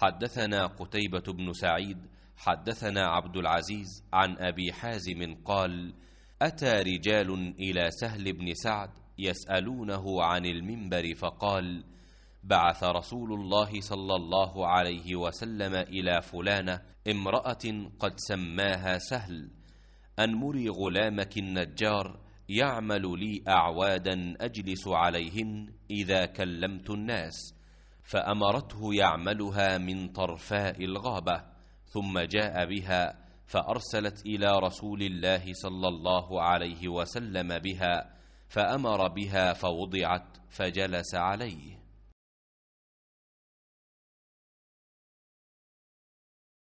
حدثنا قتيبة بن سعيد حدثنا عبد العزيز عن أبي حازم قال أتى رجال إلى سهل بن سعد يسألونه عن المنبر فقال بعث رسول الله صلى الله عليه وسلم إلى فلانة امرأة قد سماها سهل أنمري غلامك النجار يعمل لي أعوادا أجلس عليهن إذا كلمت الناس فأمرته يعملها من طرفاء الغابة ثم جاء بها فأرسلت إلى رسول الله صلى الله عليه وسلم بها فأمر بها فوضعت فجلس عليه